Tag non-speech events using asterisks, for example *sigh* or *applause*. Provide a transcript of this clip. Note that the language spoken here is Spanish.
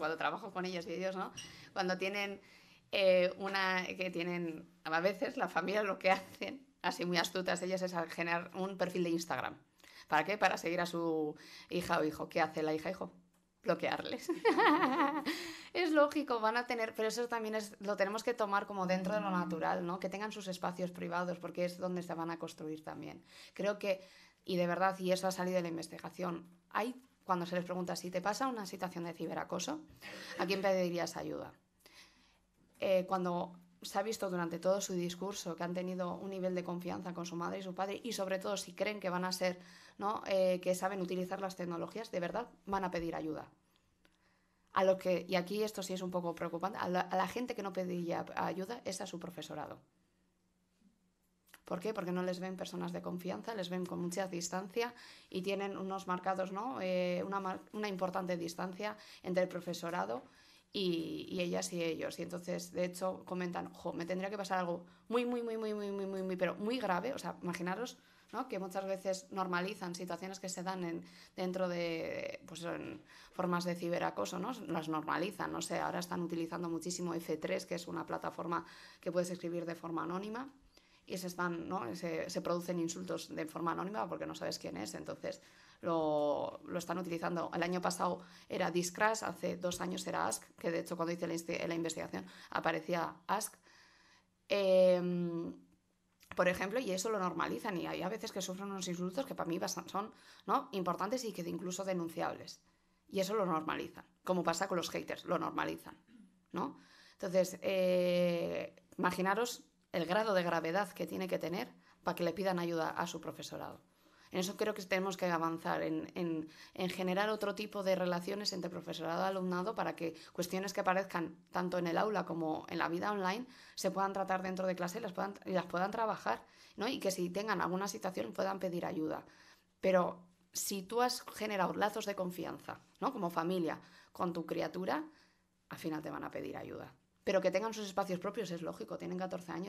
cuando trabajo con ellos y ellos, ¿no? Cuando tienen eh, una, que tienen, a veces la familia lo que hacen, así muy astutas ellas, es generar un perfil de Instagram. ¿Para qué? Para seguir a su hija o hijo. ¿Qué hace la hija hijo? Bloquearles. *laughs* es lógico, van a tener, pero eso también es, lo tenemos que tomar como dentro de lo natural, ¿no? Que tengan sus espacios privados, porque es donde se van a construir también. Creo que, y de verdad, y eso ha salido de la investigación, hay cuando se les pregunta si te pasa una situación de ciberacoso, ¿a quién pedirías ayuda? Eh, cuando se ha visto durante todo su discurso que han tenido un nivel de confianza con su madre y su padre y sobre todo si creen que van a ser, eh, que saben utilizar las tecnologías, de verdad van a pedir ayuda. A lo que, y aquí esto sí es un poco preocupante, a la, gente que no pediría ayuda es a su profesorado. ¿Por qué? Porque no les ven personas de confianza, les ven con mucha distancia y tienen unos marcados, ¿no? Eh, una, una importante distancia entre el profesorado y, ellas y ellos. Y entonces, de hecho, comentan, ojo, me tendría que pasar algo muy, muy, muy, muy, muy, muy, muy, muy, pero muy grave. O sea, imaginaros ¿no? que muchas veces normalizan situaciones que se dan en, dentro de pues, formas de ciberacoso, ¿no? las normalizan. No sé, ahora están utilizando muchísimo F3, que es una plataforma que puedes escribir de forma anónima y se, están, ¿no? se, producen insultos de forma anónima porque no sabes quién es, entonces lo, lo están utilizando. El año pasado era Discrash, hace dos años era Ask, que de hecho cuando hice la, la investigación aparecía Ask. Em, por ejemplo, y eso lo normalizan y hay a veces que sufren unos insultos que para mí son ¿no? importantes y que incluso denunciables. Y eso lo normalizan, como pasa con los haters, lo normalizan. ¿no? Entonces, eh, imaginaros el grado de gravedad que tiene que tener para que le pidan ayuda a su profesorado. En eso creo que tenemos que avanzar, en, generar otro tipo de relaciones entre profesorado y alumnado para que cuestiones que aparezcan tanto en el aula como en la vida online se puedan tratar dentro de clase y las puedan, trabajar, Y que si tengan alguna situación puedan pedir ayuda. Pero si tú has generado lazos de confianza, ¿no? Como familia, con tu criatura, al final te van a pedir ayuda. Pero que tengan sus espacios propios es lógico, tienen 14 años.